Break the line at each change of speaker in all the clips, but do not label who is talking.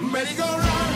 merry go run.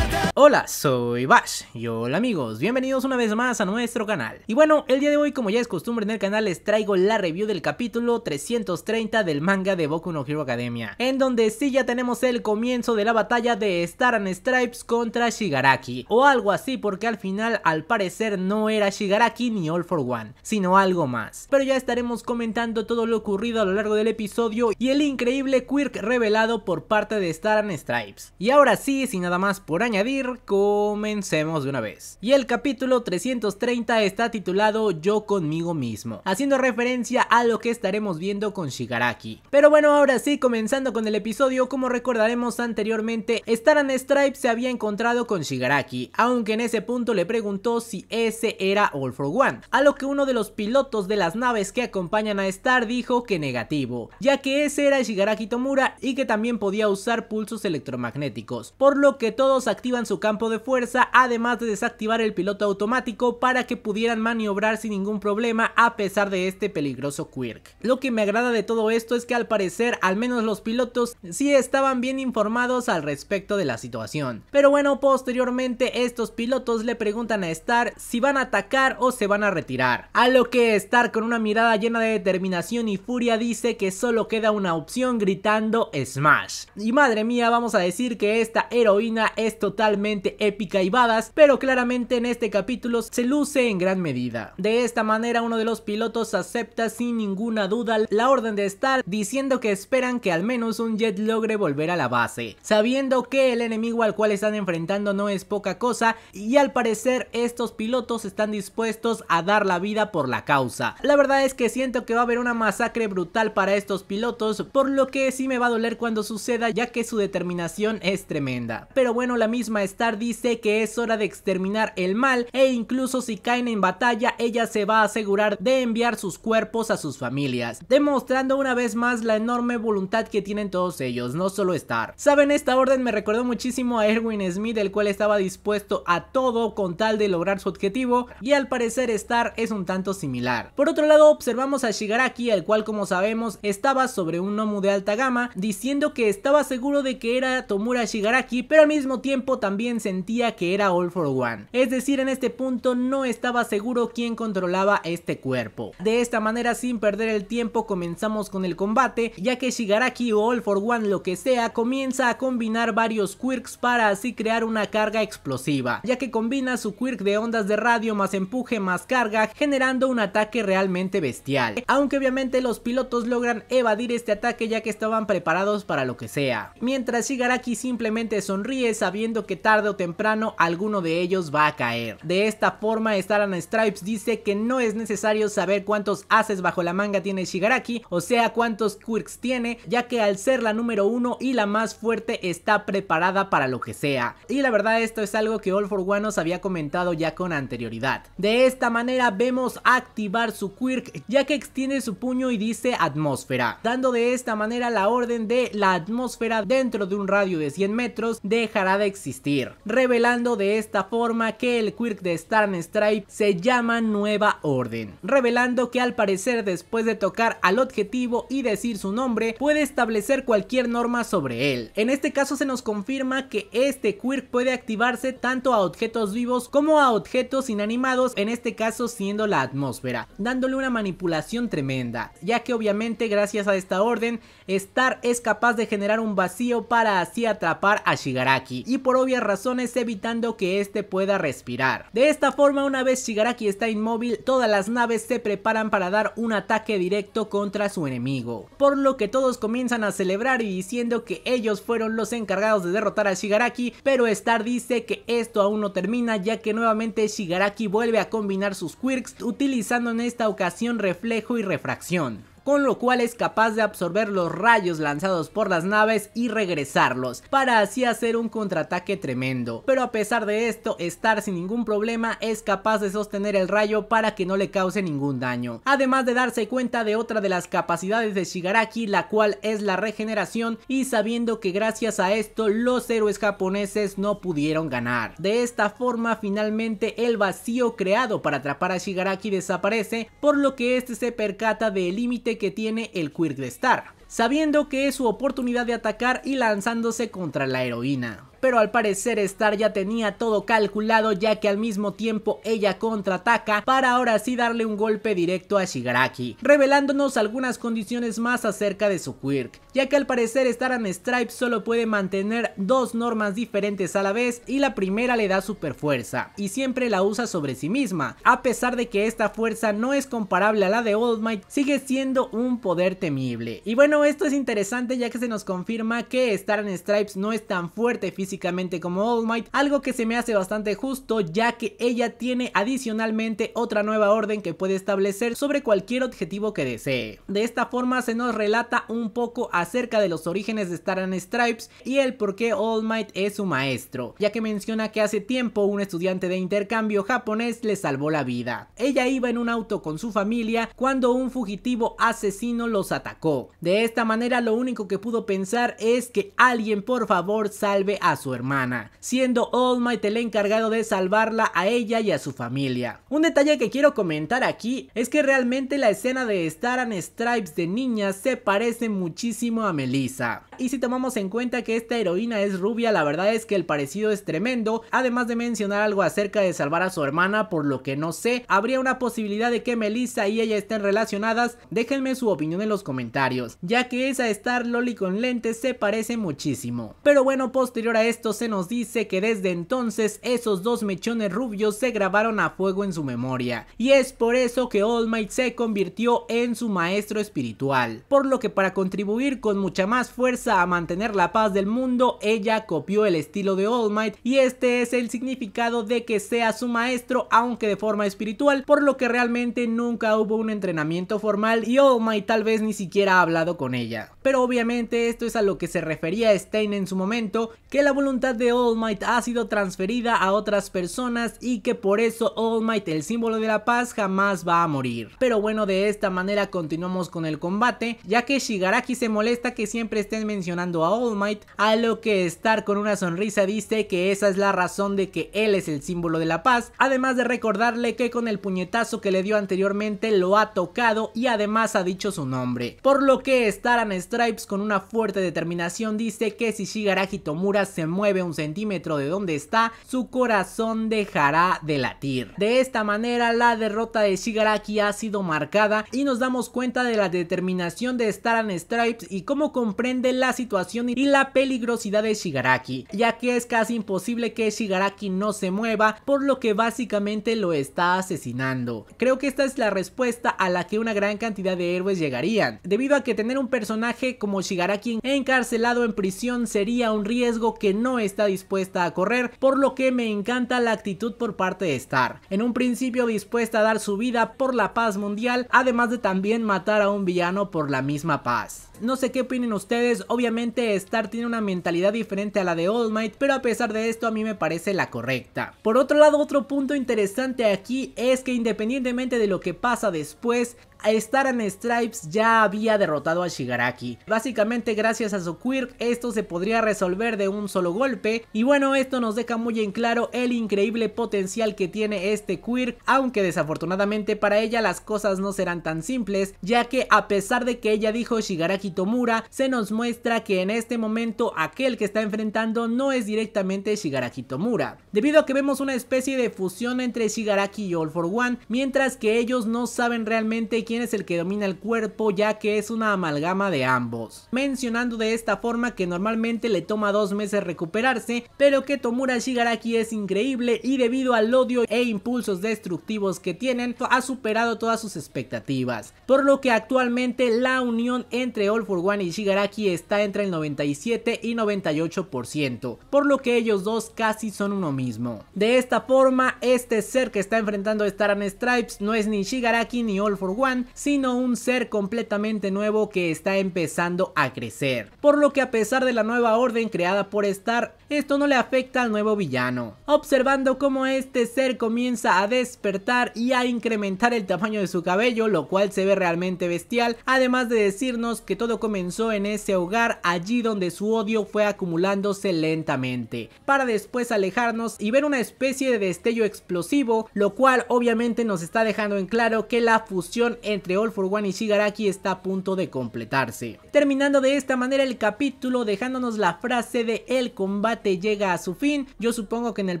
Hola, soy Bash y hola amigos, bienvenidos una vez más a nuestro canal. Y bueno, el día de hoy como ya es costumbre en el canal les traigo la review del capítulo 330 del manga de Boku no Hero Academia, en donde sí ya tenemos el comienzo de la batalla de Star and Stripes contra Shigaraki, o algo así porque al final al parecer no era Shigaraki ni All for One, sino algo más. Pero ya estaremos comentando todo lo ocurrido a lo largo del episodio y el increíble quirk revelado por parte de Star and Stripes. Y ahora sí, sin nada más por añadir, comencemos de una vez. Y el capítulo 330 está titulado Yo conmigo mismo, haciendo referencia a lo que estaremos viendo con Shigaraki. Pero bueno, ahora sí, comenzando con el episodio, como recordaremos anteriormente, Star and Stripe se había encontrado con Shigaraki, aunque en ese punto le preguntó si ese era All for One, a lo que uno de los pilotos de las naves que acompañan a Star dijo que negativo, ya que ese era Shigaraki Tomura y que también podía usar pulsos electromagnéticos, por lo que todos activan su campo de fuerza, además de desactivar el piloto automático para que pudieran maniobrar sin ningún problema a pesar de este peligroso Quirk. Lo que me agrada de todo esto es que al parecer al menos los pilotos sí estaban bien informados al respecto de la situación. Pero bueno, posteriormente estos pilotos le preguntan a Star si van a atacar o se van a retirar. A lo que Star con una mirada llena de determinación y furia dice que solo queda una opción gritando Smash. Y madre mía, vamos a decir que esta heroína es totalmente épica y badass, pero claramente en este capítulo se luce en gran medida. De esta manera uno de los pilotos acepta sin ninguna duda la orden de estar diciendo que esperan que al menos un jet logre volver a la base, sabiendo que el enemigo al cual están enfrentando no es poca cosa y al parecer estos pilotos están dispuestos a dar la vida por la causa. La verdad es que siento que va a haber una masacre brutal para estos pilotos, por lo que sí me va a doler cuando suceda ya que su determinación es tremenda. Pero bueno, la misma es Star dice que es hora de exterminar el mal e incluso si caen en batalla ella se va a asegurar de enviar sus cuerpos a sus familias, demostrando una vez más la enorme voluntad que tienen todos ellos, no solo Star. Saben, esta orden me recordó muchísimo a Erwin Smith, el cual estaba dispuesto a todo con tal de lograr su objetivo y al parecer Star es un tanto similar. Por otro lado observamos a Shigaraki, el cual como sabemos estaba sobre un Nomu de alta gama, diciendo que estaba seguro de que era Tomura Shigaraki, pero al mismo tiempo también sentía que era All for One. Es decir, en este punto no estaba seguro quién controlaba este cuerpo. De esta manera, sin perder el tiempo, comenzamos con el combate, ya que Shigaraki o All for One, lo que sea, comienza a combinar varios quirks para así crear una carga explosiva, ya que combina su quirk de ondas de radio más empuje más carga, generando un ataque realmente bestial. Aunque obviamente los pilotos logran evadir este ataque ya que estaban preparados para lo que sea. Mientras Shigaraki simplemente sonríe sabiendo que tal tarde o temprano alguno de ellos va a caer. De esta forma, Staran Stripes dice que no es necesario saber cuántos haces bajo la manga tiene Shigaraki, o sea cuántos quirks tiene, ya que al ser la número uno y la más fuerte está preparada para lo que sea. Y la verdad esto es algo que All For One nos había comentado ya con anterioridad. De esta manera vemos activar su quirk, ya que extiende su puño y dice atmósfera, dando de esta manera la orden de la atmósfera dentro de un radio de 100 metros dejará de existir revelando de esta forma que el Quirk de Star Stripe se llama Nueva Orden, revelando que al parecer después de tocar al objetivo y decir su nombre, puede establecer cualquier norma sobre él. En este caso se nos confirma que este Quirk puede activarse tanto a objetos vivos como a objetos inanimados, en este caso siendo la atmósfera, dándole una manipulación tremenda, ya que obviamente gracias a esta orden, Star es capaz de generar un vacío para así atrapar a Shigaraki, y por obvias razones evitando que este pueda respirar. De esta forma una vez Shigaraki está inmóvil todas las naves se preparan para dar un ataque directo contra su enemigo. Por lo que todos comienzan a celebrar y diciendo que ellos fueron los encargados de derrotar a Shigaraki pero Star dice que esto aún no termina ya que nuevamente Shigaraki vuelve a combinar sus quirks utilizando en esta ocasión reflejo y refracción con lo cual es capaz de absorber los rayos lanzados por las naves y regresarlos, para así hacer un contraataque tremendo. Pero a pesar de esto, estar sin ningún problema es capaz de sostener el rayo para que no le cause ningún daño. Además de darse cuenta de otra de las capacidades de Shigaraki, la cual es la regeneración y sabiendo que gracias a esto los héroes japoneses no pudieron ganar. De esta forma finalmente el vacío creado para atrapar a Shigaraki desaparece, por lo que este se percata del límite que tiene el Quirk de Star, sabiendo que es su oportunidad de atacar y lanzándose contra la heroína pero al parecer Star ya tenía todo calculado ya que al mismo tiempo ella contraataca para ahora sí darle un golpe directo a Shigaraki, revelándonos algunas condiciones más acerca de su quirk, ya que al parecer Star en Stripes solo puede mantener dos normas diferentes a la vez y la primera le da super fuerza y siempre la usa sobre sí misma, a pesar de que esta fuerza no es comparable a la de Old Might, sigue siendo un poder temible. Y bueno, esto es interesante ya que se nos confirma que Star en Stripes no es tan fuerte físicamente como All Might, algo que se me hace bastante justo ya que ella tiene adicionalmente otra nueva orden que puede establecer sobre cualquier objetivo que desee. De esta forma se nos relata un poco acerca de los orígenes de Star and Stripes y el por qué All Might es su maestro, ya que menciona que hace tiempo un estudiante de intercambio japonés le salvó la vida. Ella iba en un auto con su familia cuando un fugitivo asesino los atacó. De esta manera lo único que pudo pensar es que alguien por favor salve a su su hermana, siendo All Might el encargado de salvarla a ella y a su familia. Un detalle que quiero comentar aquí es que realmente la escena de Star and Stripes de niña se parece muchísimo a Melissa. Y si tomamos en cuenta que esta heroína es rubia, la verdad es que el parecido es tremendo, además de mencionar algo acerca de salvar a su hermana, por lo que no sé, habría una posibilidad de que Melissa y ella estén relacionadas, déjenme su opinión en los comentarios, ya que esa Star Loli con lentes se parece muchísimo. Pero bueno, posterior a esto esto se nos dice que desde entonces esos dos mechones rubios se grabaron a fuego en su memoria, y es por eso que All Might se convirtió en su maestro espiritual, por lo que para contribuir con mucha más fuerza a mantener la paz del mundo, ella copió el estilo de All Might y este es el significado de que sea su maestro aunque de forma espiritual, por lo que realmente nunca hubo un entrenamiento formal y All Might tal vez ni siquiera ha hablado con ella. Pero obviamente esto es a lo que se refería Stein en su momento, que la voluntad de All Might ha sido transferida a otras personas y que por eso All Might, el símbolo de la paz, jamás va a morir. Pero bueno, de esta manera continuamos con el combate, ya que Shigaraki se molesta que siempre estén mencionando a All Might, a lo que Star con una sonrisa dice que esa es la razón de que él es el símbolo de la paz, además de recordarle que con el puñetazo que le dio anteriormente lo ha tocado y además ha dicho su nombre. Por lo que Star and Stripes con una fuerte determinación dice que si Shigaraki Tomura se mueve un centímetro de donde está, su corazón dejará de latir. De esta manera la derrota de Shigaraki ha sido marcada y nos damos cuenta de la determinación de Star and Stripes y cómo comprende la situación y la peligrosidad de Shigaraki, ya que es casi imposible que Shigaraki no se mueva, por lo que básicamente lo está asesinando. Creo que esta es la respuesta a la que una gran cantidad de héroes llegarían, debido a que tener un personaje como Shigaraki encarcelado en prisión sería un riesgo que no está dispuesta a correr, por lo que me encanta la actitud por parte de Star. En un principio dispuesta a dar su vida por la paz mundial, además de también matar a un villano por la misma paz. No sé qué opinen ustedes, obviamente Star tiene una mentalidad diferente a la de All Might, pero a pesar de esto a mí me parece la correcta. Por otro lado, otro punto interesante aquí es que independientemente de lo que pasa después, Star and Stripes ya había derrotado a Shigaraki. Básicamente gracias a su quirk esto se podría resolver de un solo golpe y bueno esto nos deja muy en claro el increíble potencial que tiene este quirk aunque desafortunadamente para ella las cosas no serán tan simples ya que a pesar de que ella dijo Shigaraki Tomura se nos muestra que en este momento aquel que está enfrentando no es directamente Shigaraki Tomura debido a que vemos una especie de fusión entre Shigaraki y All for One mientras que ellos no saben realmente quién es el que domina el cuerpo ya que es una amalgama de ambos. Mencionando de esta forma que normalmente le toma dos meses recuperarse, pero que Tomura Shigaraki es increíble y debido al odio e impulsos destructivos que tienen, ha superado todas sus expectativas. Por lo que actualmente la unión entre All For One y Shigaraki está entre el 97 y 98%, por lo que ellos dos casi son uno mismo. De esta forma, este ser que está enfrentando a Star Stripes no es ni Shigaraki ni All For One, sino un ser completamente nuevo que está empezando a crecer. Por lo que a pesar de la nueva orden creada por Star, esto no le afecta al nuevo villano. Observando cómo este ser comienza a despertar y a incrementar el tamaño de su cabello, lo cual se ve realmente bestial, además de decirnos que todo comenzó en ese hogar allí donde su odio fue acumulándose lentamente, para después alejarnos y ver una especie de destello explosivo, lo cual obviamente nos está dejando en claro que la fusión entre All for One y Shigaraki está a punto de completarse. Terminando de esta manera el capítulo dejándonos la frase de el combate llega a su fin, yo supongo que en el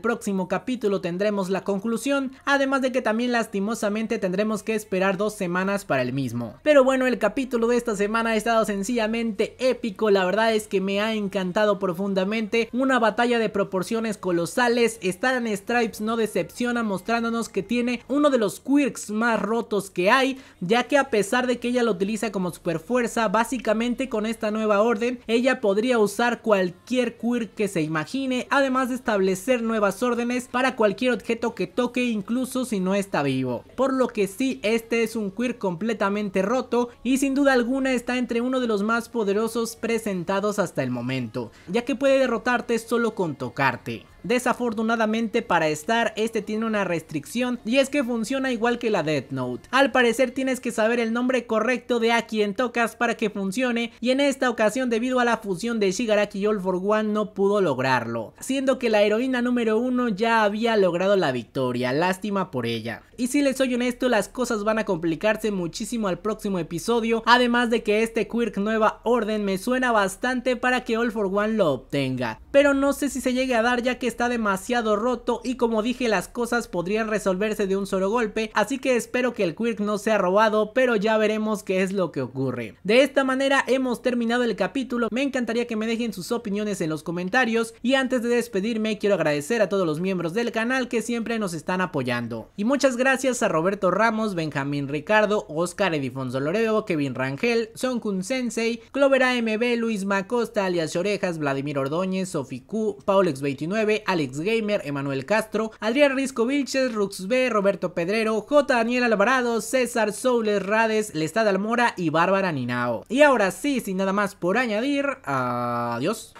próximo capítulo tendremos la conclusión, además de que también lastimosamente tendremos que esperar dos semanas para el mismo. Pero bueno, el capítulo de esta semana ha estado sencillamente épico, la verdad es que me ha encantado profundamente, una batalla de proporciones colosales, estar Stripes no decepciona mostrándonos que tiene uno de los quirks más rotos que hay, ya que a pesar de que ella lo utiliza como super fuerza, básicamente con esta nueva orden, ella podría usar cualquier quirk que se imagine, además de establecer nuevas órdenes para cualquier objeto que toque, incluso si no está vivo. Por lo que sí, este es un queer completamente roto y sin duda alguna está entre uno de los más poderosos presentados hasta el momento, ya que puede derrotarte solo con tocarte. Desafortunadamente para estar, este tiene una restricción y es que funciona igual que la Death Note. Al parecer tienes que saber el nombre correcto de a quien tocas para que funcione y en esta ocasión debido a la fusión de Shigaraki y All For One no pudo lograrlo, siendo que la heroína número uno ya había logrado la victoria, lástima por ella. Y si les soy honesto, las cosas van a complicarse muchísimo al próximo episodio, además de que este Quirk Nueva Orden me suena bastante para que All For One lo obtenga, pero no sé si se llegue a dar ya que está demasiado roto y como dije las cosas podrían resolverse de un solo golpe, así que espero que el Quirk no sea robado, pero ya veremos qué es lo que ocurre. De esta manera hemos terminado el capítulo, me encantaría que me dejen sus opiniones en los comentarios y antes de despedirme quiero agradecer a todos los miembros del canal que siempre nos están apoyando. Y muchas gracias a Roberto Ramos, Benjamín Ricardo, Oscar Edifonso Loredo, Kevin Rangel, Son Kun Sensei, Clover AMB, Luis Macosta alias Orejas, Vladimir Ordóñez, Q, Paulex29, Alex Gamer, Emanuel Castro, Adrián Risco Vilches, Rux B, Roberto Pedrero, J. Daniel Alvarado, César Soules Rades, Lestad Almora y Bárbara Ninao. Y ahora sí, sin nada más por añadir, adiós.